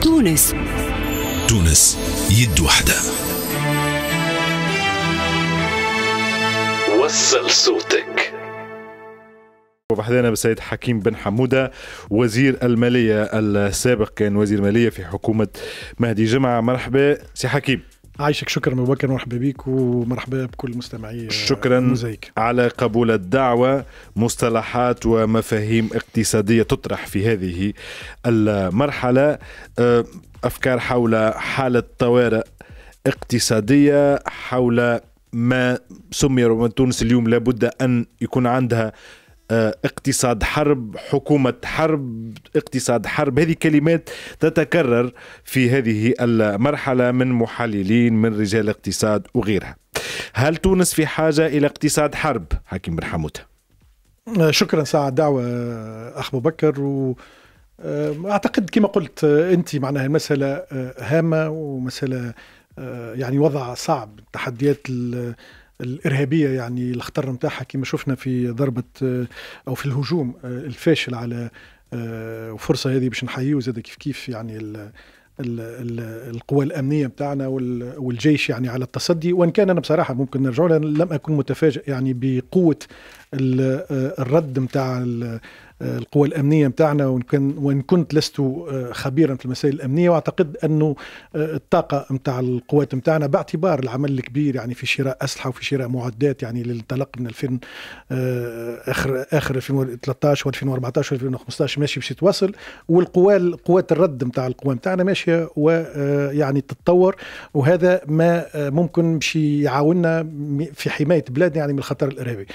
تونس تونس يد وحدة وصل صوتك وبحثنا بالسيد حكيم بن حمودة وزير المالية السابق كان وزير مالية في حكومة مهدي جمعة مرحبا سي حكيم عايشك شكرا مبكر مرحبا بك ومرحبا بكل مستمعي شكرا مزيك. على قبول الدعوه مصطلحات ومفاهيم اقتصاديه تطرح في هذه المرحله أه، افكار حول حاله طوارئ اقتصاديه حول ما سمي رومان تونس اليوم لابد ان يكون عندها آه، اقتصاد حرب حكومة حرب اقتصاد حرب هذه كلمات تتكرر في هذه المرحلة من محللين من رجال اقتصاد وغيرها هل تونس في حاجة إلى اقتصاد حرب حكيم بن حموتة آه، شكرا ساعة الدعوة آه، أخ بكر و... اعتقد كما قلت انت معناها المساله هامه ومساله يعني وضع صعب تحديات الارهابيه يعني الخطر نتاعها كما شفنا في ضربه آه، او في الهجوم آه، الفاشل على آه، وفرصه هذه باش نحييه زاد كيف كيف يعني الـ القوى الامنيه بتاعنا والجيش يعني على التصدي وان كان انا بصراحه ممكن نرجع لها لم اكن متفاجئ يعني بقوه آه، الرد نتاع آه، القوى الامنيه نتاعنا وان كان وان كنت لست آه، خبيرا في المسائل الامنيه واعتقد انه الطاقه نتاع القوات نتاعنا باعتبار العمل الكبير يعني في شراء اسلحه وفي شراء معدات يعني اللي انطلق من 2000 اخر اخر 2013 و2014 و2015 ماشي باش يتواصل والقوى قوات الرد نتاع القوى نتاعنا ماشيه ويعني تتطور وهذا ما ممكن باش يعاوننا في حمايه بلادنا يعني من الخطر الارهابي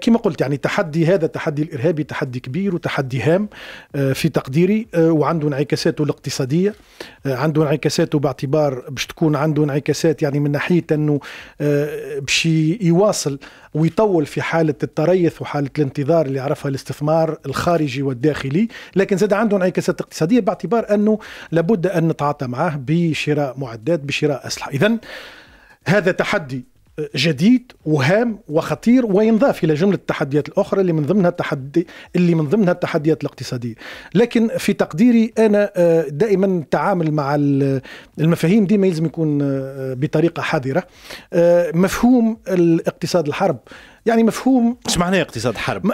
كما قلت يعني تحدي هذا التحدي الارهابي تحدي كبير وتحدي هام آه، في تقديري آه، وعنده انعكاساته الاقتصاديه آه، عنده انعكاساته باعتبار باش تكون عنده انعكاسات يعني من ناحيه انه باش يواصل ويطول في حاله التريث وحاله الانتظار اللي عرفها الاستثمار الخارجي والداخلي لكن زاد عنده انعكاسات اقتصاديه باعتبار انه لابد ان نتعاطى معه بشراء معدات بشراء اسلحه اذا هذا تحدي جديد وهام وخطير وينضاف الى جمله التحديات الاخرى اللي من ضمنها التحدي اللي من ضمنها التحديات الاقتصاديه لكن في تقديري انا آه، دائما التعامل مع المفاهيم ديما يلزم يكون آه، بطريقه حذره آه، مفهوم الاقتصاد الحرب يعني مفهوم ايش معناه اقتصاد حرب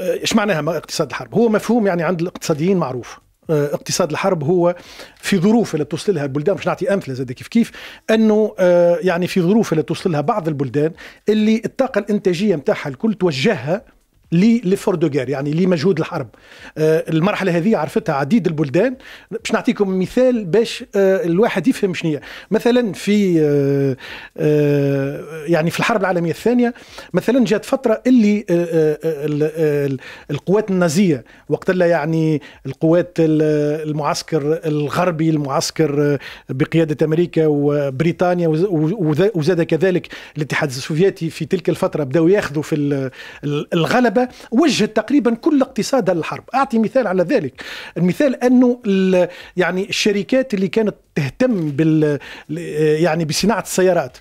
ايش معناها اقتصاد الحرب هو مفهوم يعني عند الاقتصاديين معروف آه، اقتصاد الحرب هو في ظروف اللي توصل لها البلدان مش نعطي امثله زاد كيف كيف انه آه، يعني في ظروف اللي توصل لها بعض البلدان اللي الطاقه الانتاجيه نتاعها الكل توجهها للفور دو غير يعني لمجهود الحرب آه، المرحله هذه عرفتها عديد البلدان باش نعطيكم مثال باش آه، الواحد يفهم شنو مثلا في آه، يعني في الحرب العالميه الثانيه مثلا جات فتره اللي القوات النازيه وقت اللي يعني القوات المعسكر الغربي المعسكر بقياده امريكا وبريطانيا وزاد كذلك الاتحاد السوفيتي في تلك الفتره بداوا ياخذوا في الغلبه الكهرباء وجهت تقريبا كل اقتصادها للحرب أعطي مثال على ذلك المثال أنه يعني الشركات اللي كانت تهتم بال يعني بصناعة السيارات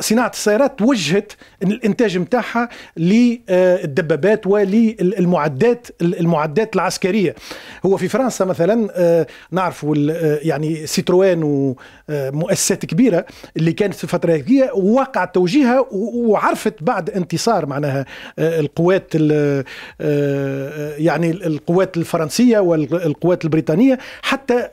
صناعه السيارات توجهت الانتاج نتاعها للدبابات وللمعدات المعدات العسكريه هو في فرنسا مثلا آه، نعرف آه، يعني سيتروان ومؤسسات كبيره اللي كانت في الفتره هذيك وقع توجيهها وعرفت بعد انتصار معناها آه، القوات يعني القوات الفرنسيه والقوات البريطانيه حتى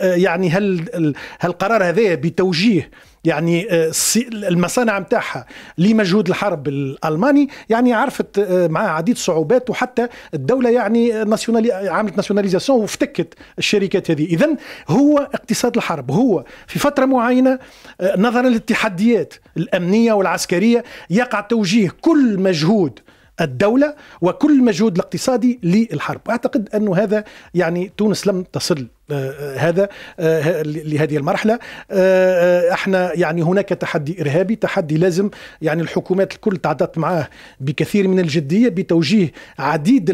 يعني هل هالقرار هذا بتوجيه يعني آه، المصانع متاعها لمجهود الحرب الالماني يعني عرفت معاه عديد صعوبات وحتى الدوله يعني آه، ناسيونالي عملت ناسيوناليزاسيون وافتكت الشركات هذه اذا هو اقتصاد الحرب هو في فتره معينه آه، نظرا للتحديات الامنيه والعسكريه يقع توجيه كل مجهود الدولة وكل مجهود الاقتصادي للحرب أعتقد أن هذا يعني تونس لم تصل آه، هذا آه، لهذه المرحله آه، احنا يعني هناك تحدي ارهابي تحدي لازم يعني الحكومات الكل تعاطت معاه بكثير من الجديه بتوجيه عديد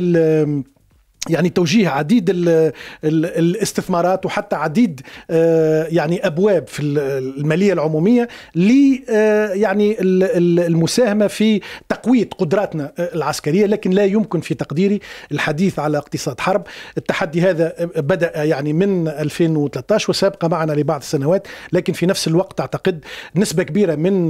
يعني توجيه عديد ال ال الاستثمارات وحتى عديد آه، يعني ابواب في الماليه العموميه ل آه، يعني المساهمه في تقويه قدراتنا آه، العسكريه لكن لا يمكن في تقديري الحديث على اقتصاد حرب التحدي هذا بدا يعني من 2013 وسابقه معنا لبعض السنوات لكن في نفس الوقت اعتقد نسبه كبيره من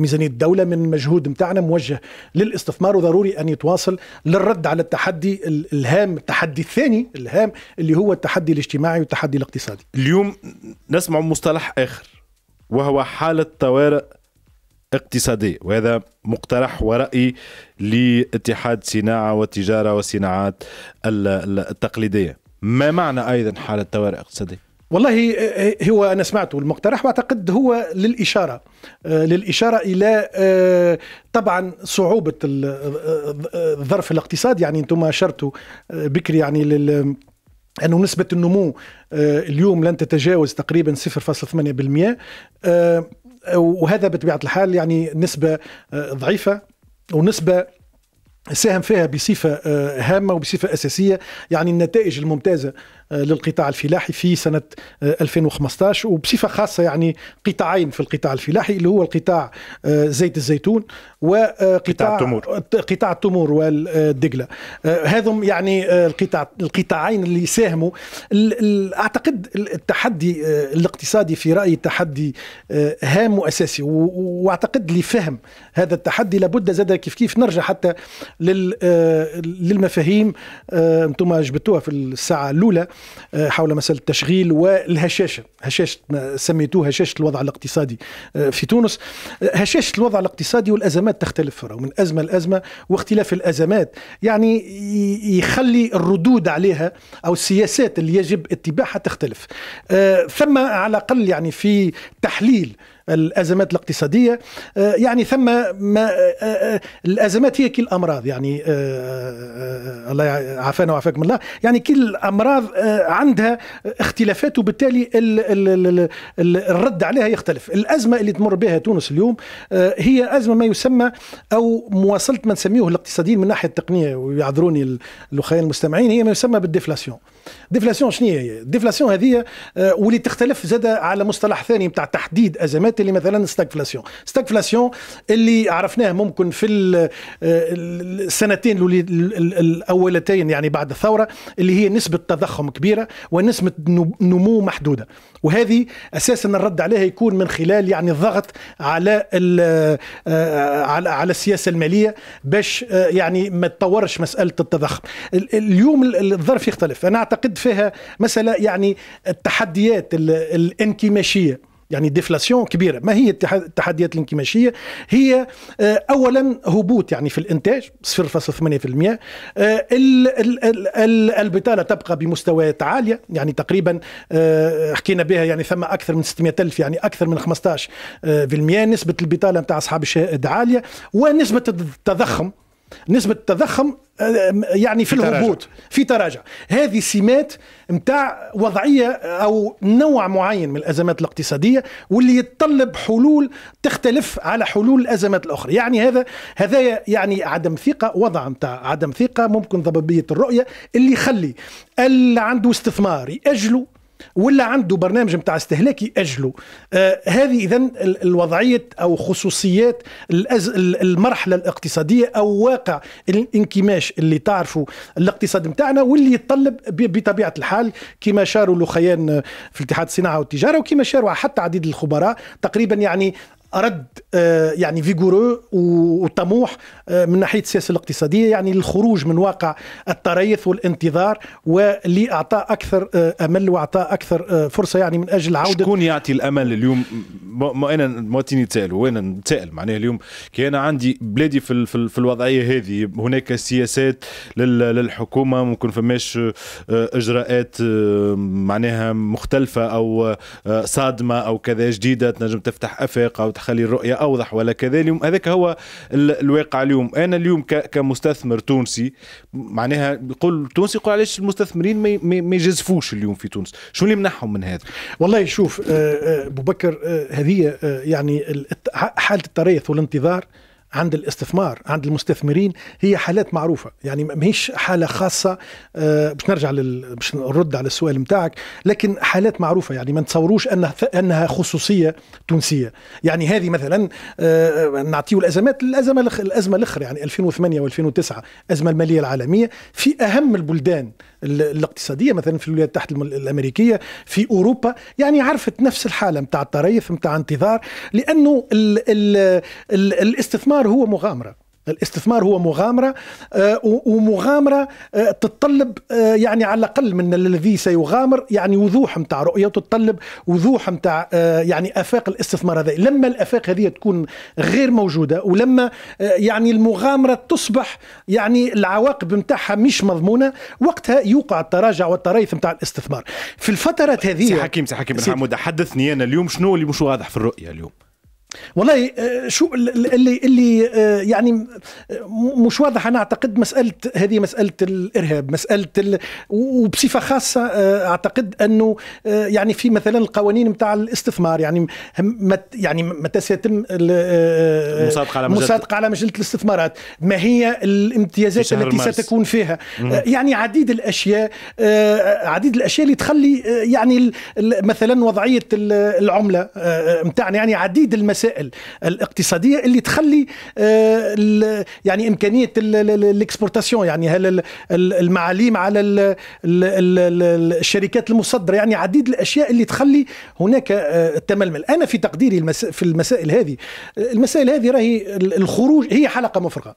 ميزانيه الدوله من مجهود متاعنا موجه للاستثمار وضروري ان يتواصل للرد على التحدي الهام التحدي الثاني الهام اللي هو التحدي الاجتماعي والتحدي الاقتصادي اليوم نسمع مصطلح آخر وهو حالة طوارئ اقتصادية وهذا مقترح ورأي لاتحاد صناعة والتجارة والصناعات التقليدية ما معنى أيضا حالة طوارئ اقتصادية؟ والله آه، آه، هو انا سمعته المقترح واعتقد هو للاشاره آه، للاشاره الى طبعا صعوبه الظرف الاقتصادي يعني انتم اشرتوا بكري يعني لل أنه نسبة النمو اليوم لن تتجاوز تقريبا 0.8% وهذا بطبيعة الحال يعني نسبة ضعيفة ونسبة ساهم فيها بصفة هامة وبصفة أساسية يعني النتائج الممتازة آه، للقطاع الفلاحي في سنة 2015 آه، وبصفة خاصة يعني قطاعين في القطاع الفلاحي اللي هو القطاع آه، زيت الزيتون وقطاع قطاع التمور قطاع التمور والدقلة هذم يعني القطاع القطاعين اللي ساهموا أعتقد التحدي الاقتصادي في رأيي تحدي هام وأساسي وأعتقد لفهم هذا التحدي لابد زاد كيف كيف نرجع حتى للمفاهيم انتم جبتوها في الساعة الأولى آه، حول مسألة التشغيل والهشاشة هشاشة سميتوه هشاشة الوضع الاقتصادي آه، في تونس آه، هشاشة الوضع الاقتصادي والأزمات تختلف من أزمة لأزمة واختلاف الأزمات يعني يخلي الردود عليها أو السياسات اللي يجب اتباعها تختلف ثم على الأقل يعني في تحليل الأزمات الاقتصادية آه، يعني ثم ما آه، آه، الأزمات هي الامراض يعني الله عافانا وعافاكم الله يعني كل الأمراض عندها اختلافات وبالتالي الرد عليها يختلف الأزمة اللي تمر بها تونس اليوم هي أزمة ما يسمى أو مواصلة ما نسميه الاقتصاديين من ناحية التقنية ويعذروني الأخوان المستمعين هي ما يسمى بالديفلاسيون ديفلاسيون شنو هي ديفلاسيون هذه آه، واللي تختلف زاد على مصطلح ثاني نتاع تحديد ازمات اللي مثلا ستاكفلاسيون ستاكفلاسيون اللي عرفناه ممكن في آه، السنتين الاولتين يعني بعد الثوره اللي هي نسبه تضخم كبيره ونسبه نمو محدوده وهذه اساسا الرد عليها يكون من خلال يعني الضغط على آه، على على السياسه الماليه باش يعني ما تطورش مساله التضخم اليوم الظرف يختلف انا اعتقد فيها مساله يعني التحديات الانكماشيه يعني ديفلاسيون كبيره ما هي التحديات الانكماشيه هي آه، اولا هبوط يعني في الانتاج 0.8% آه، البطاله تبقى بمستويات عاليه يعني تقريبا آه، حكينا بها يعني ثم اكثر من 600 الف يعني اكثر من 15% نسبه البطاله نتاع اصحاب الشهاده عاليه ونسبه التضخم نسبه التضخم آه، يعني في الهبوط في تراجع هذه سمات نتاع وضعيه او نوع معين من الازمات الاقتصاديه واللي يتطلب حلول تختلف على حلول الازمات الاخرى يعني هذا هذا يعني عدم ثقه وضع نتاع عدم ثقه ممكن ضبابيه الرؤيه اللي يخلي اللي عنده استثمار ياجله ولا عنده برنامج نتاع استهلاك ياجله آه هذه اذا الوضعيه او خصوصيات المرحله الاقتصاديه او واقع الانكماش اللي تعرفوا الاقتصاد نتاعنا واللي يتطلب بطبيعه الحال كما شاروا لخيان في الاتحاد الصناعه والتجاره وكما شاروا حتى عديد الخبراء تقريبا يعني رد آه، يعني فيغورو وطموح آه، من ناحيه السياسه الاقتصاديه يعني الخروج من واقع التريث والانتظار ولاعطاء اكثر آه، امل واعطاء اكثر فرصه يعني من اجل عوده شكون يعطي الامل اليوم ما انا مواتيني نتسائل وين نتسائل معناها اليوم كي انا عندي بلادي في, في, الوضعيه هذه هناك سياسات للحكومه ممكن فماش اجراءات معناها مختلفه او صادمه او كذا جديده تنجم تفتح افاق او خلي الرؤية أوضح ولا كذا اليوم هذاك هو الواقع اليوم أنا اليوم كمستثمر تونسي معناها يقول تونسي يقول علاش المستثمرين ما يجزفوش اليوم في تونس شو اللي منحهم من هذا والله شوف آه، آه، أبو بكر آه، هذه يعني حالة التريث والانتظار عند الاستثمار عند المستثمرين هي حالات معروفه يعني ماهيش حاله خاصه آه، باش نرجع لل... باش نرد على السؤال نتاعك لكن حالات معروفه يعني ما نتصوروش انها انها خصوصيه تونسيه يعني هذه مثلا آه، نعطيه الازمات الازمه الازمه الاخرى يعني 2008 و2009 الازمه الماليه العالميه في اهم البلدان الاقتصاديه مثلا في الولايات المتحده الامريكيه في اوروبا يعني عرفت نفس الحاله نتاع التريث نتاع انتظار لانه ال... ال... ال... الاستثمار الاستثمار هو مغامره الاستثمار هو مغامره آه، ومغامره آه، تتطلب آه، يعني على الاقل من الذي سيغامر يعني وضوح نتاع رؤيه تتطلب وضوح نتاع يعني افاق الاستثمار هذا لما الافاق هذه تكون غير موجوده ولما يعني المغامره تصبح يعني العواقب نتاعها مش مضمونه وقتها يوقع التراجع والترايث نتاع الاستثمار في الفترات هذه سي حكيم سي حكيم بن حمود حدثني انا اليوم شنو اللي مش واضح في الرؤيه اليوم والله آه، شو اللي اللي آه، يعني آه، مش واضح انا اعتقد مساله هذه مساله الارهاب مساله ال... وبصفه خاصه اعتقد انه يعني في مثلا القوانين نتاع الاستثمار يعني مت يعني متى سيتم المصادقه على المصادقه على مجله الاستثمارات ما هي الامتيازات التي ستكون فيها يعني عديد الاشياء عديد الاشياء اللي تخلي يعني مثلا وضعيه العمله نتاعنا يعني عديد المسائل الوسائل الاقتصاديه اللي تخلي آه، يعني امكانيه الاكسبورتاسيون يعني هل المعاليم على الشركات المصدره يعني عديد الاشياء اللي تخلي هناك آه، التململ انا في تقديري في المسائل هذه المسائل هذه راهي الخروج هي حلقه مفرغه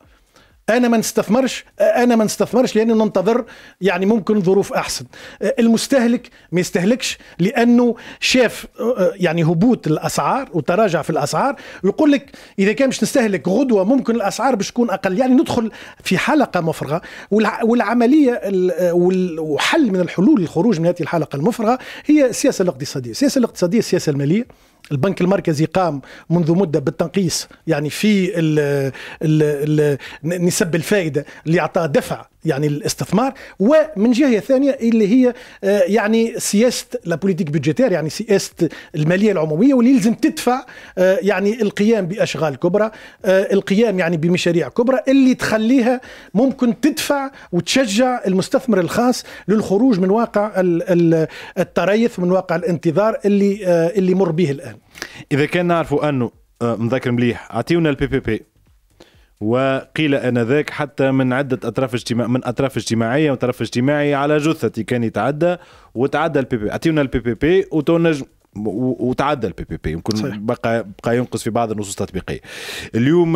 انا ما نستثمرش انا ما نستثمرش لان ننتظر يعني ممكن ظروف احسن المستهلك ما يستهلكش لانه شاف يعني هبوط الاسعار وتراجع في الاسعار ويقول لك اذا كان باش نستهلك غدوه ممكن الاسعار باش تكون اقل يعني ندخل في حلقه مفرغه والعمليه وحل من الحلول للخروج من هذه الحلقه المفرغه هي السياسه الاقتصاديه السياسه الاقتصاديه السياسه الماليه البنك المركزي قام منذ مدة بالتنقيص يعني في ال ال ال نسب الفائدة اللي أعطاه دفع يعني الاستثمار ومن جهه ثانيه اللي هي آه، يعني سياسه لا بوليتيك بيجيتير يعني سياسه الماليه العموميه واللي يلزم تدفع آه، يعني القيام باشغال كبرى آه، القيام يعني بمشاريع كبرى اللي تخليها ممكن تدفع وتشجع المستثمر الخاص للخروج من واقع التريث من واقع الانتظار اللي اللي مر به الان اذا كان نعرفوا انه مذاكر مليح اعطيونا البي بي بي وقيل انذاك حتى من عده اطراف اجتماع من اطراف اجتماعيه وطرف اجتماعي على جثتي كان يتعدى وتعدى البي بي اعطيونا البي بي بي وتو نجم وتعدى البي بي بي يمكن بقى بقى ينقص في بعض النصوص التطبيقيه اليوم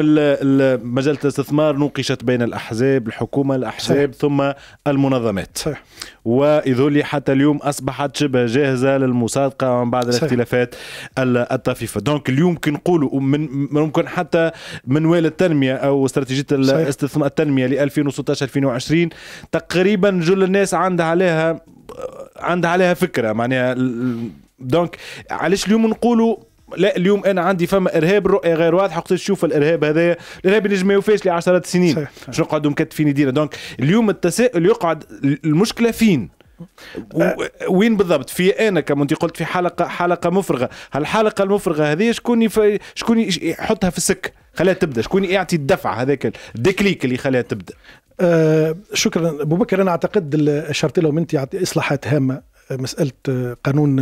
مجال الاستثمار نوقشت بين الاحزاب الحكومه الاحزاب صحيح. ثم المنظمات صحيح. وإذولي حتى اليوم اصبحت شبه جاهزه للمصادقه من بعد الاختلافات الطفيفه دونك اليوم كي نقولوا من ممكن حتى منوال التنميه او استراتيجيه الاستثمار التنميه ل 2016 2020 تقريبا جل الناس عندها عليها عندها عليها فكره معناها دونك علاش اليوم نقولوا لا اليوم انا عندي فما ارهاب الرؤيه غير واضحه وقت تشوف الارهاب هذا الارهاب اللي ما يوفاش لعشرات السنين باش نقعدوا مكتفين يدينا دونك اليوم التساؤل يقعد المشكله فين؟ وين بالضبط في انا كما انت قلت في حلقه حلقه مفرغه الحلقه المفرغه هذه شكون شكون يحطها في السك خليها تبدا شكون يعطي الدفعه هذاك الديكليك اللي خليها تبدا آه شكرا ابو بكر انا اعتقد اشرت لهم انت اصلاحات هامه مساله قانون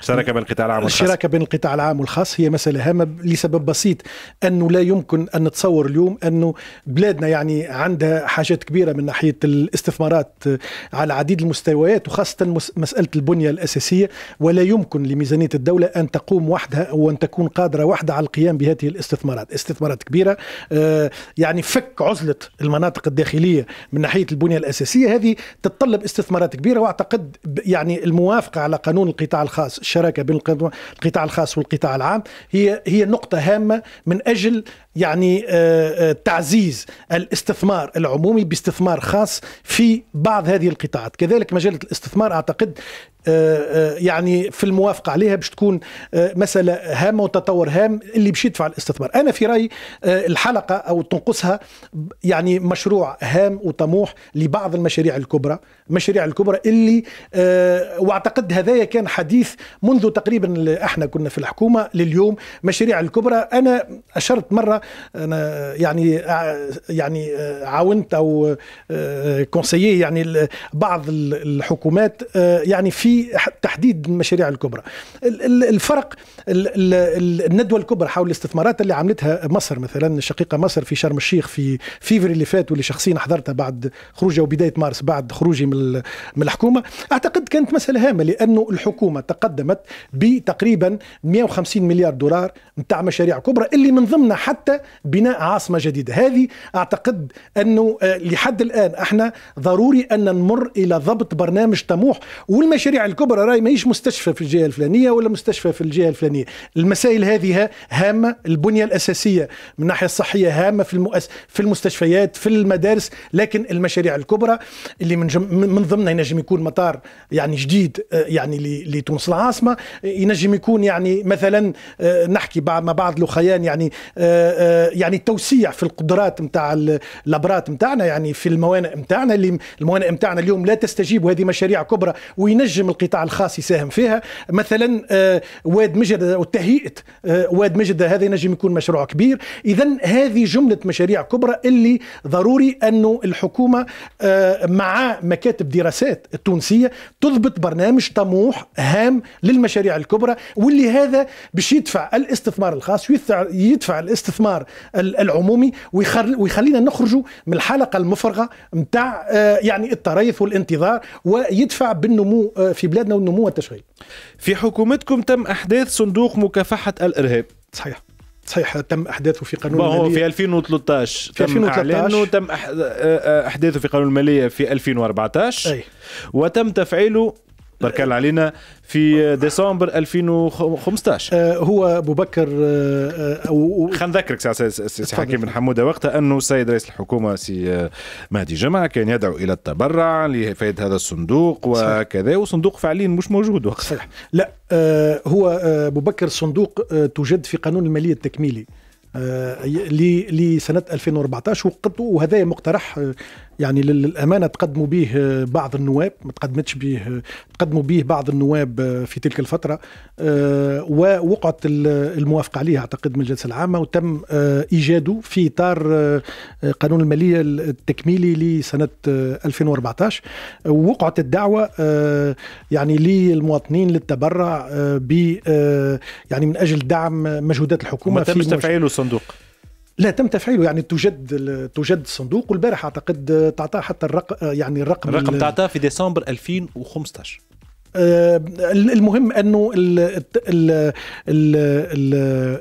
الشراكه بين القطاع العام والخاص الشراكه بين القطاع العام والخاص هي مساله هامه لسبب بسيط انه لا يمكن ان نتصور اليوم انه بلادنا يعني عندها حاجات كبيره من ناحيه الاستثمارات على عديد المستويات وخاصه مساله البنيه الاساسيه ولا يمكن لميزانيه الدوله ان تقوم وحدها وان تكون قادره وحدها على القيام بهذه الاستثمارات، استثمارات كبيره آه، يعني فك عزله المناطق الداخليه من ناحيه البنيه الاساسيه هذه تتطلب استثمارات كبيره واعتقد يعني يعني الموافقه على قانون القطاع الخاص الشراكه بين القطاع الخاص والقطاع العام هي هي نقطه هامه من اجل يعني آه، آه، تعزيز الاستثمار العمومي باستثمار خاص في بعض هذه القطاعات كذلك مجله الاستثمار اعتقد آه، يعني في الموافقة عليها باش تكون مسألة هامة وتطور هام اللي باش يدفع الاستثمار أنا في رأيي الحلقة أو تنقصها يعني مشروع هام وطموح لبعض المشاريع الكبرى المشاريع الكبرى اللي واعتقد هذايا كان حديث منذ تقريبا احنا كنا في الحكومة لليوم مشاريع الكبرى أنا أشرت مرة انا يعني آه، يعني آه، عاونت او آه، كونسيي يعني بعض الحكومات يعني في تحديد المشاريع الكبرى الفرق الندوه الكبرى حول الاستثمارات اللي عملتها مصر مثلا الشقيقه مصر في شرم الشيخ في فيفري اللي فات واللي شخصيا حضرتها بعد خروجي وبدايه مارس بعد خروجي من من الحكومه اعتقد كانت مساله هامه لانه الحكومه تقدمت بتقريبا 150 مليار دولار نتاع مشاريع كبرى اللي من ضمنها حتى بناء عاصمه جديده هذه اعتقد انه آه، لحد الان احنا ضروري ان نمر الى ضبط برنامج طموح والمشاريع الكبرى راي ماهيش مستشفى في الجهه الفلانيه ولا مستشفى في الجهه الفلانيه المسائل هذه هامه البنيه الاساسيه من الناحيه الصحيه هامه في المؤس في المستشفيات في المدارس لكن المشاريع الكبرى اللي من جم... من ضمنها ينجم يكون مطار يعني جديد آه، يعني لتونس العاصمه ينجم يكون يعني مثلا آه، نحكي مع بعض الخيان يعني آه، يعني توسيع في القدرات نتاع الابرات نتاعنا يعني في الموانئ نتاعنا اللي الموانئ نتاعنا اليوم لا تستجيب وهذه مشاريع كبرى وينجم القطاع الخاص يساهم فيها مثلا آه، واد مجد وتهيئه آه، واد مجد هذا ينجم يكون مشروع كبير اذا هذه جمله مشاريع كبرى اللي ضروري انه الحكومه مع مكاتب دراسات التونسيه تضبط برنامج طموح هام للمشاريع الكبرى واللي هذا باش يدفع الاستثمار الخاص يدفع الاستثمار الاطار العمومي ويخلينا نخرجوا من الحلقه المفرغه نتاع آه، يعني التريث والانتظار ويدفع بالنمو آه، في بلادنا والنمو والتشغيل. في حكومتكم تم احداث صندوق مكافحه الارهاب. صحيح. صحيح تم احداثه في قانون الماليه هو في 2013 في 2013 تم آه، احداثه في قانون الماليه في 2014 أي. وتم تفعيله الله علينا في ديسمبر 2015 آه، هو ابو بكر آه، آه، او خلينا نذكرك سي حكيم بن حموده وقتها انه السيد رئيس الحكومه سي مهدي جمعه كان يدعو الى التبرع لفائده هذا الصندوق وكذا وصندوق فعليا مش موجود وقتها صحيح لا هو ابو بكر صندوق توجد في قانون الماليه التكميلي لسنه 2014 وهذا مقترح يعني للامانه تقدموا به آه، بعض النواب ما تقدمتش به آه، تقدموا به بعض النواب آه، في تلك الفتره ووقعت الموافقه عليه اعتقد من الجلسه العامه وتم ايجاده في اطار قانون الماليه التكميلي لسنه 2014 وقعت الدعوه يعني للمواطنين للتبرع ب يعني من اجل دعم مجهودات الحكومه في تم تفعيل الصندوق لا تم تفعيله يعني تجد تجد الصندوق والبارح اعتقد تعطاه حتى الرقم يعني الرقم الرقم تعطاه في ديسمبر 2015 آه، المهم انه ال ال ال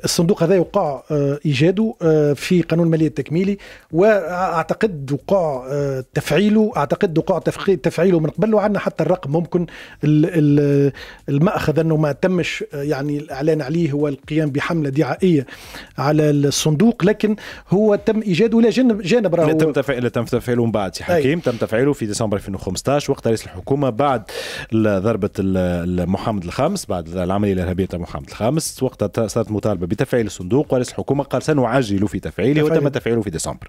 الصندوق هذا يوقع آه، ايجاده آه، في قانون الماليه التكميلي واعتقد وقع تفعيله اعتقد وقع تفعيله من قبل وعندنا حتى الرقم ممكن الماخذ انه ما تمش يعني الاعلان عليه هو القيام بحمله دعائيه على الصندوق لكن هو تم ايجاده الى جانب جانب راهو تم تفعيله تم تفعيله من بعد سي حكيم تم تفعيله في ديسمبر 2015 وقت رئيس الحكومه بعد ضرب مطالبه محمد الخامس بعد العمليه الارهابيه تاع محمد الخامس وقتها صارت مطالبه بتفعيل الصندوق ورئيس الحكومه قال سنعجل في تفعيله وتم تفعيله في ديسمبر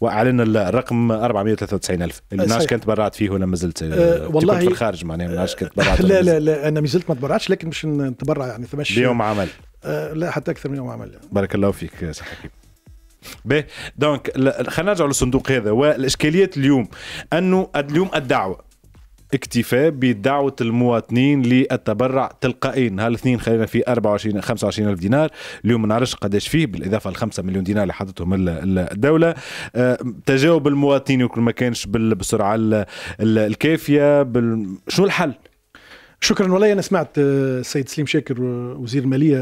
واعلن الرقم 493 الف أه، الناس كانت برعت فيه ولا ما زلت أه والله في الخارج معناها ما كنت أه، برعت لا لا لا انا ما زلت ما تبرعتش لكن باش نتبرع يعني ثمش بيوم عمل أه لا حتى اكثر من يوم عمل بارك الله فيك سي حكيم باهي دونك خلينا نرجعوا للصندوق هذا والاشكاليات اليوم انه اليوم الدعوه اكتفاء بدعوة المواطنين للتبرع تلقائيا هالاثنين خلينا في 24 25 ألف دينار اليوم ما نعرفش قداش فيه بالإضافة ل 5 مليون دينار اللي حطتهم الدولة آه، تجاوب المواطنين يمكن ما كانش بالسرعة الكافية بال... الحل؟ شكرا والله انا سمعت السيد آه، سليم شاكر آه، وزير الماليه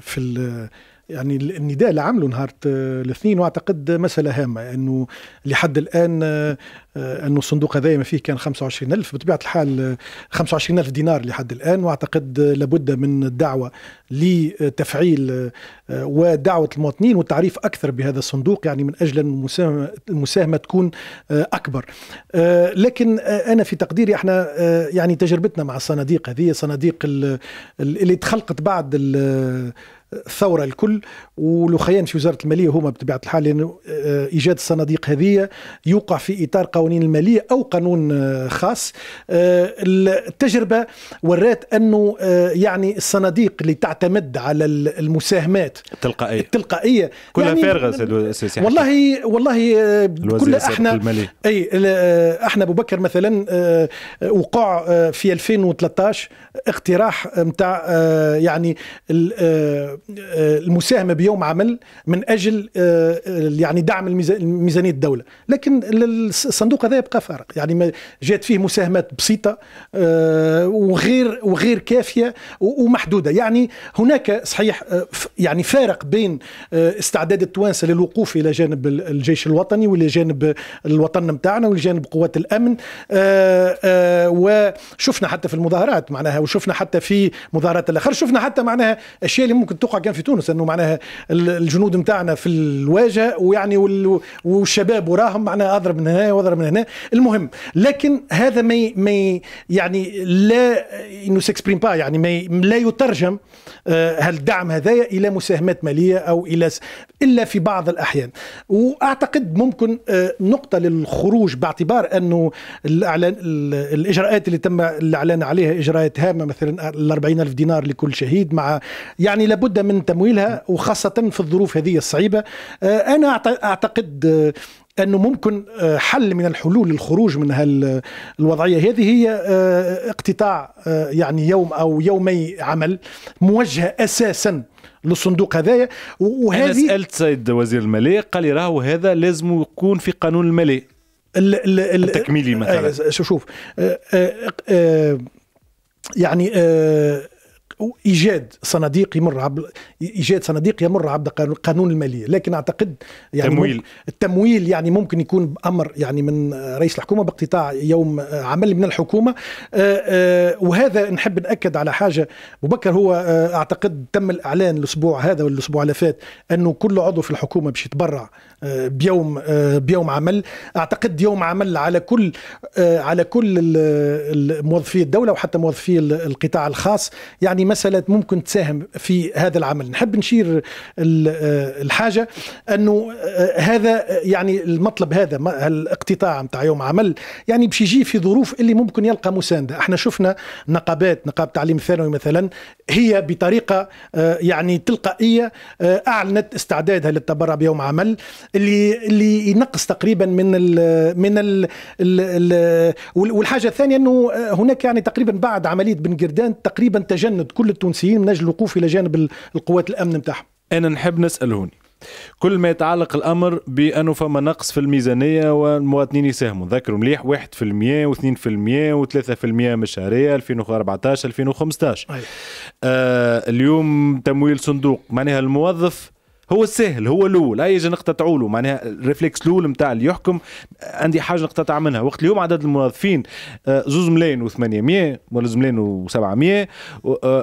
في يعني النداء اللي عمله نهار الاثنين واعتقد مسألة هامة انه لحد الان آه، انه الصندوق هذا ما فيه كان 25000 بطبيعة الحال 25000 آه، دينار لحد الان واعتقد لابد من الدعوة لتفعيل آه، ودعوة المواطنين والتعريف أكثر بهذا الصندوق يعني من أجل المساهمة, المساهمة تكون أكبر لكن أنا في تقديري احنا يعني تجربتنا مع الصناديق هذه صناديق اللي تخلقت بعد ثوره الكل ولخيان في وزاره الماليه هما بطبيعه الحال لانه آه، ايجاد الصناديق هذه يوقع في اطار قوانين الماليه او قانون آه، خاص آه، التجربه ورات انه يعني الصناديق اللي تعتمد على المساهمات التلقائيه التلقائيه كلها يعني فارغه والله والله كل احنا المالية. اي احنا ابو بكر مثلا وقع في 2013 اقتراح نتاع يعني آه، المساهمه بيوم عمل من اجل آه، آه، يعني دعم ميزانيه الدوله، لكن الصندوق هذا يبقى فارق، يعني جات فيه مساهمات بسيطه وغير وغير كافيه ومحدوده، يعني هناك صحيح يعني فارق بين استعداد التوانسه للوقوف الى جانب الجيش الوطني والى جانب الوطن نتاعنا جانب قوات الامن وشفنا حتى في المظاهرات معناها وشفنا حتى في مظاهرات الاخر شفنا حتى معناها اشياء اللي ممكن تقع الموقع كان في تونس انه معناها الجنود نتاعنا في الواجهه ويعني والشباب وراهم معناها اضرب من هنا واضرب من هنا المهم لكن هذا ما ما يعني لا انه سيكسبريم با يعني ما لا يترجم آه، هالدعم هذايا الى مساهمات ماليه او الى الا في بعض الاحيان واعتقد ممكن آه، نقطه للخروج باعتبار انه الاعلان الاجراءات اللي تم الاعلان عليها اجراءات هامه مثلا ال 40000 دينار لكل شهيد مع يعني لابد من تمويلها وخاصه في الظروف هذه الصعيبه آه، انا اعتقد آه، انه ممكن آه، حل من الحلول للخروج من هالوضعية هذه هي اقتطاع يعني يوم او يومي عمل موجه اساسا للصندوق هذايا وهذه انا سالت سيد وزير الماليه قال لي راهو هذا لازم يكون في قانون الماليه التكميلي مثلا شوف يعني ايجاد صناديق يمر عبر ايجاد صناديق يمر عبر قانون الماليه لكن اعتقد يعني التمويل التمويل يعني ممكن يكون امر يعني من رئيس الحكومه باقتطاع يوم عمل من الحكومه آه، آه، وهذا نحب ناكد على حاجه مبكر هو آه، اعتقد تم الاعلان الاسبوع هذا والاسبوع اللي فات انه كل عضو في الحكومه باش يتبرع بيوم بيوم عمل اعتقد يوم عمل على كل على كل موظفي الدوله وحتى موظفي القطاع الخاص يعني مساله ممكن تساهم في هذا العمل نحب نشير الحاجه انه هذا يعني المطلب هذا الاقتطاع نتاع يوم عمل يعني باش يجي في ظروف اللي ممكن يلقى مسانده احنا شفنا نقابات نقاب التعليم الثانوي مثلا هي بطريقه يعني تلقائيه اعلنت استعدادها للتبرع بيوم عمل اللي اللي ينقص تقريبا من الـ من الـ الـ والحاجه الثانيه انه هناك يعني تقريبا بعد عمليه بن قردان تقريبا تجند كل التونسيين من اجل الوقوف الى جانب القوات الامن نتاعهم. انا نحب نسال هوني كل ما يتعلق الامر بانه فما نقص في الميزانيه والمواطنين يساهموا ذكروا مليح 1% و2% و3% مشاريع 2014 2015 أي. آه اليوم تمويل صندوق معناها الموظف هو السهل هو الاول اي يجي نقطه عوله معناها الريفلكس الاول نتاع اللي يحكم عندي حاجه نقطة منها وقت اليوم عدد الموظفين آه، زوز ملايين و800 ولا زوز ملايين و700 آه،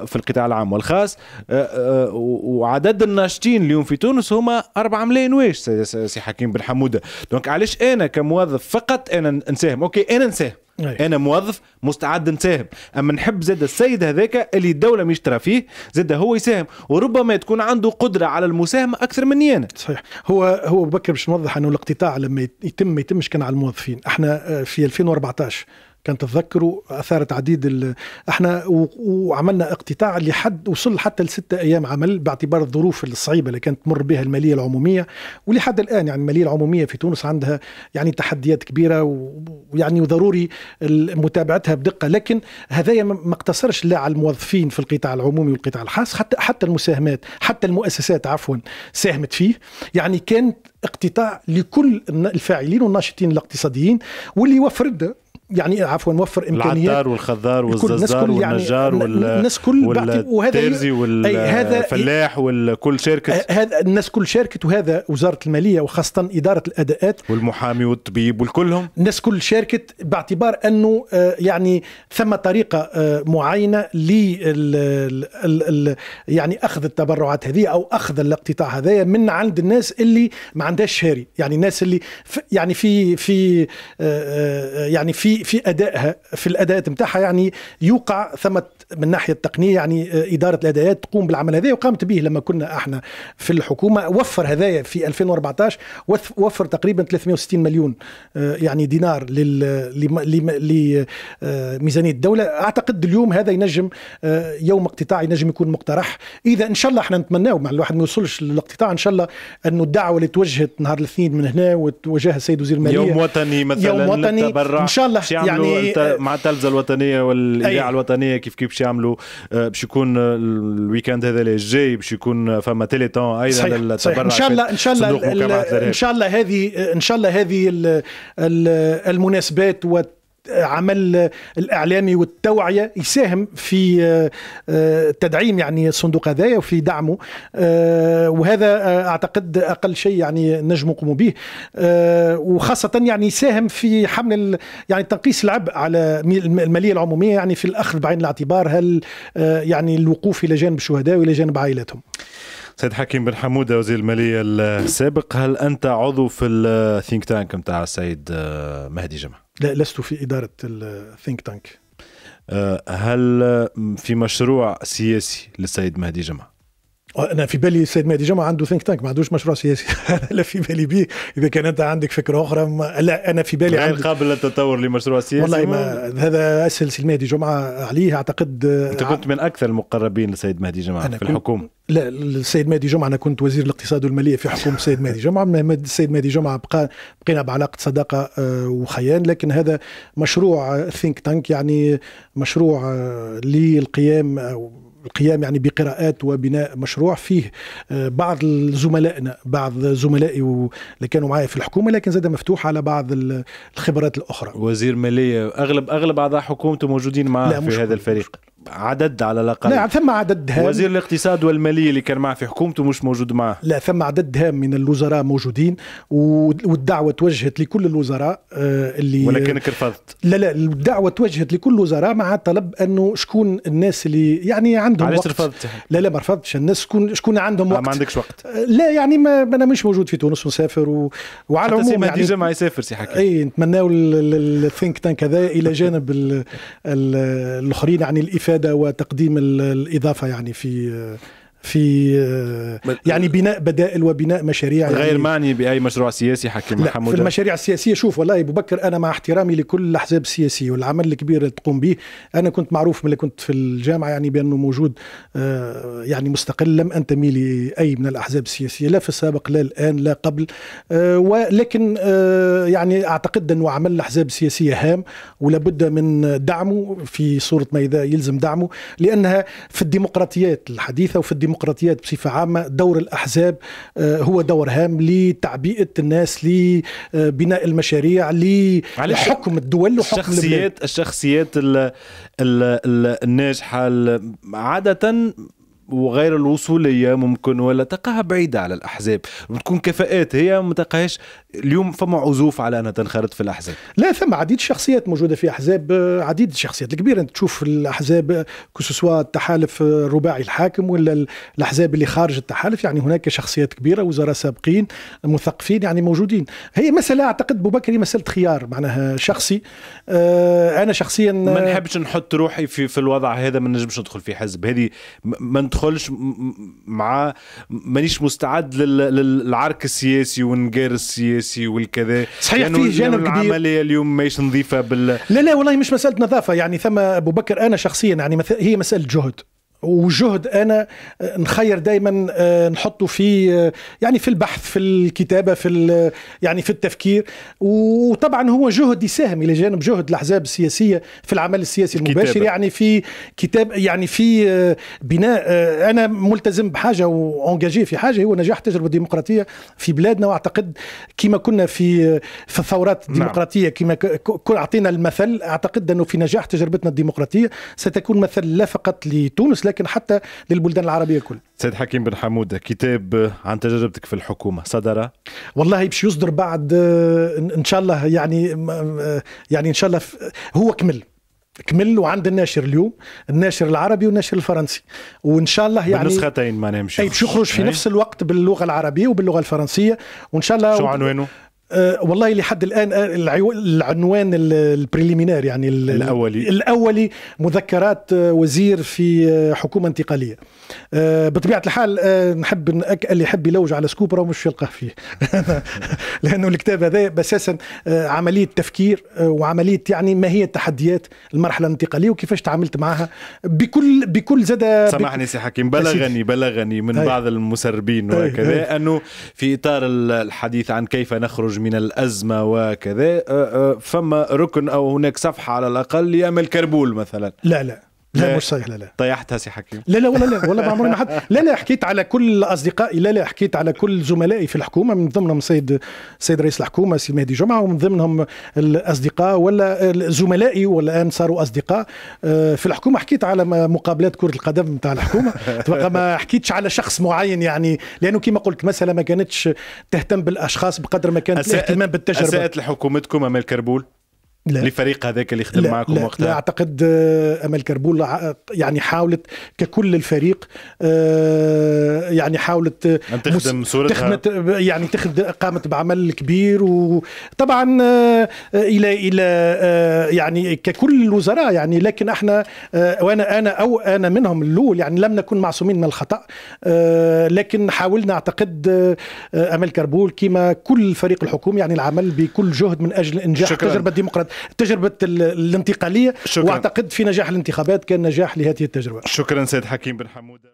في القطاع العام والخاص آه، وعدد الناشطين اليوم في تونس هما 4 ملايين واش سي حكيم بن حموده دونك علاش انا كموظف فقط انا نساهم اوكي انا نساهم أي. أيوة. انا موظف مستعد نساهم اما نحب زاد السيد هذاك اللي الدوله مشترى فيه زاد هو يساهم وربما تكون عنده قدره على المساهمه اكثر مني انا صحيح هو هو بكر باش نوضح انه الاقتطاع لما يتم ما يتمش كان على الموظفين احنا آه، في 2014 كان تتذكروا اثارت عديد احنا وعملنا اقتطاع لحد وصل حتى لستة ايام عمل باعتبار الظروف الصعيبه اللي كانت تمر بها الماليه العموميه ولحد الان يعني الماليه العموميه في تونس عندها يعني تحديات كبيره ويعني وضروري متابعتها بدقه لكن هذايا ما اقتصرش لا على الموظفين في القطاع العمومي والقطاع الخاص حتى حتى المساهمات حتى المؤسسات عفوا ساهمت فيه يعني كان اقتطاع لكل الفاعلين والناشطين الاقتصاديين واللي وفرد يعني عفوا وفر امكانيات العطار والخضار والززار يعني والنجار يعني والناس كل وهذا هذا والفلاح إيه؟ والكل شاركت أه، هذا الناس كل شاركت وهذا وزاره الماليه وخاصه اداره الاداءات والمحامي والطبيب والكلهم الناس كل شاركت باعتبار انه أه، يعني ثم طريقه أه، معينه ل يعني اخذ التبرعات هذه او اخذ الاقتطاع هذا من عند الناس اللي ما عندهاش شاري يعني الناس اللي يعني في في يعني في في ادائها في الاداءات نتاعها يعني يوقع ثمه من ناحيه التقنيه يعني آه، اداره الاداءات تقوم بالعمل هذا وقامت به لما كنا احنا في الحكومه وفر هذايا في 2014 وفر تقريبا 360 مليون آه، يعني دينار لميزانيه آه، الدوله اعتقد اليوم هذا ينجم يوم اقتطاع ينجم يكون مقترح اذا ان شاء الله احنا نتمناه مع الواحد ما يوصلش للاقتطاع ان شاء الله انه الدعوه اللي توجهت نهار الاثنين من هنا وتوجهها السيد وزير الماليه يوم وطني مثلا يوم وطني ان شاء الله يعني مع التلفزه الوطنيه والاذاعه الوطنيه كيف كيف باش يعملوا آه، باش يكون آه، الويكاند هذا اللي جاي باش يكون آه، فما تيليتون ايضا صحيح. للتبرع ان شاء الله ان شاء الله ان شاء الله هذه ان شاء الله هذه المناسبات عمل الاعلامي والتوعيه يساهم في آه، آه، تدعيم يعني الصندوق هذايا وفي دعمه آه، وهذا اعتقد اقل شيء يعني نجم نقوم به وخاصه يعني يساهم في حمل يعني تنقيس العبء على الماليه العموميه يعني في الاخذ بعين الاعتبار هل يعني الوقوف الى جانب الشهداء والى جانب عائلاتهم سيد حكيم بن حموده وزير الماليه السابق هل انت عضو في الثينك تانك نتاع السيد مهدي جمعه لا لست في إدارة الثينك تانك أه، هل في مشروع سياسي للسيد مهدي جمعة انا في بالي السيد مهدي جمعه عنده ثينك تانك ما عندوش مشروع سياسي لا في بالي بيه اذا كان انت عندك فكره اخرى ما لا انا في بالي غير قابل للتطور لمشروع سياسي والله ما هذا اسال سيد مهدي جمعه عليه اعتقد آه، انت كنت من اكثر المقربين للسيد مهدي جمعه في الحكومه لا السيد مهدي جمعه انا كنت وزير الاقتصاد والماليه في حكومه السيد مهدي جمعه السيد مهدي جمعه بقى بقينا بعلاقه صداقه آه، وخيان لكن هذا مشروع ثينك تانك يعني مشروع آه، للقيام القيام يعني بقراءات وبناء مشروع فيه آه، بعض زملائنا بعض زملائي اللي كانوا معايا في الحكومه لكن زاد مفتوح على بعض الخبرات الاخرى وزير ماليه اغلب اغلب اعضاء حكومته موجودين معاه في هذا الفريق عدد على الاقل لا نعم، ثم عدد هام وزير الاقتصاد والماليه اللي كان معه في حكومته مش موجود معه لا ثم عدد هام من الوزراء موجودين والدعوه توجهت لكل الوزراء آه، اللي ولكنك رفضت لا لا الدعوه توجهت لكل الوزراء مع طلب انه شكون الناس اللي يعني عندهم وقت رفضت لا لا ما رفضتش الناس شكون شكون عندهم آه، وقت ما عندكش وقت آه، لا يعني ما انا مش موجود في تونس ونسافر و... وعلى العموم يعني جمع يسافر سي حكي اي نتمناو الثينك تانك هذا الى جانب الاخرين يعني الإفادة الافاده وتقديم الاضافه يعني في في آه، يعني بناء بدائل وبناء مشاريع غير يعني معني باي مشروع سياسي حكيم لا في المشاريع السياسيه شوف والله ابو بكر انا مع احترامي لكل الاحزاب السياسيه والعمل الكبير اللي تقوم به انا كنت معروف من اللي كنت في الجامعه يعني بانه موجود آه، يعني مستقل لم انتمي لاي من الاحزاب السياسيه لا في السابق لا الان لا قبل آه، ولكن يعني اعتقد انه عمل الاحزاب السياسيه هام ولابد من دعمه في صوره ما اذا يلزم دعمه لانها في الديمقراطيات الحديثه وفي الديمقراطيات الديمقراطيات بصفة عامة دور الأحزاب آه، هو دور هام لتعبئة الناس لبناء المشاريع لحكم الدول وحكم الشخصيات الملك. الشخصيات الـ ال ال الناجحة عادة وغير الوصوليه ممكن ولا تلقاها بعيده على الاحزاب بتكون كفاءات هي ما تلقاهاش اليوم فما عزوف على انها تنخرط في الاحزاب لا ثم عديد الشخصيات موجوده في احزاب عديد الشخصيات الكبيره انت تشوف الاحزاب كسوسوا التحالف الرباعي الحاكم ولا الاحزاب اللي خارج التحالف يعني هناك شخصيات كبيره وزراء سابقين مثقفين يعني موجودين هي مساله اعتقد بكري مساله خيار معناها شخصي آه، انا شخصيا ما نحبش نحط روحي في في الوضع هذا ما نجمش ندخل في حزب هذه ما ندخل ندخلش مع مانيش مستعد للعرك السياسي والنقار السياسي والكذا صحيح يعني في جانب كبير العمليه اليوم ماهيش نظيفه بال لا لا والله مش مساله نظافه يعني ثم ابو بكر انا شخصيا يعني هي مساله جهد وجهد انا آه، نخير دائما آه، نحطه في آه، يعني في البحث في الكتابه في يعني في التفكير وطبعا هو جهد يساهم الى جانب جهد الاحزاب السياسيه في العمل السياسي المباشر يعني في كتاب يعني في بناء انا ملتزم بحاجه وانجاجي في حاجه هو نجاح التجربه الديمقراطيه في بلادنا واعتقد كما كنا في في الثورات نعم. الديمقراطيه كما اعطينا المثل اعتقد انه في نجاح تجربتنا الديمقراطيه ستكون مثل لا فقط لتونس لكن حتى للبلدان العربيه كل سيد حكيم بن حموده كتاب عن تجربتك في الحكومه صدر والله باش يصدر بعد آه، ان شاء الله يعني آه، يعني ان شاء الله هو كمل كمل وعند الناشر اليوم الناشر العربي والناشر الفرنسي وان شاء الله يعني بالنسختين ما نمشي اي باش يخرج في إيه؟ نفس الوقت باللغه العربيه وباللغه الفرنسيه وان شاء الله شو عنوانه؟ أه والله لحد الان أه، العنوان البريليمينار يعني الاولي الاولي مذكرات أه، وزير في أه، حكومه انتقاليه أه بطبيعه الحال أه نحب اللي يحب يلوج على سكوب راه مش يلقاه فيه لانه الكتاب هذا اساسا عمليه تفكير وعمليه يعني ما هي التحديات المرحله الانتقاليه وكيفاش تعاملت معها بكل بكل زاد سامحني سي حكيم بلغني بلغني من هاي. بعض المسربين وكذا انه في اطار الحديث عن كيف نخرج من الأزمة وكذا فما ركن أو هناك صفحة على الأقل يأمل كربول مثلا لا لا لا مش صحيح لا لا طيحتها سي حكيم لا لا ولا لا ولا بعمر ما حد لا لا حكيت على كل اصدقائي لا لا حكيت على كل زملائي في الحكومه من ضمنهم سيد سيد رئيس الحكومه سي مهدي جمعه ومن ضمنهم الاصدقاء ولا زملائي والان صاروا اصدقاء آه، في الحكومه حكيت على مقابلات كره القدم نتاع الحكومه ما حكيتش على شخص معين يعني لانه كما قلت مثلا ما كانتش تهتم بالاشخاص بقدر ما كانت الاهتمام بالتجربه اساءت لحكومتكم امال كربول لا. لفريق هذاك اللي خدم معكم لا وقتها لا اعتقد آه، امل كربول يعني حاولت ككل الفريق آه، يعني حاولت آه، ان تخدم صورتها يعني تخدم قامت بعمل كبير وطبعا الى الى يعني ككل الوزراء يعني لكن احنا وانا انا او انا منهم الاول يعني لم نكن معصومين من الخطا لكن حاولنا اعتقد امل كربول كما كل الفريق الحكومي يعني العمل بكل جهد من اجل انجاح التجربه الديمقراطيه تجربه الانتقاليه شكرا. واعتقد في نجاح الانتخابات كان نجاح لهذه التجربه شكرا سيد حكيم بن حموده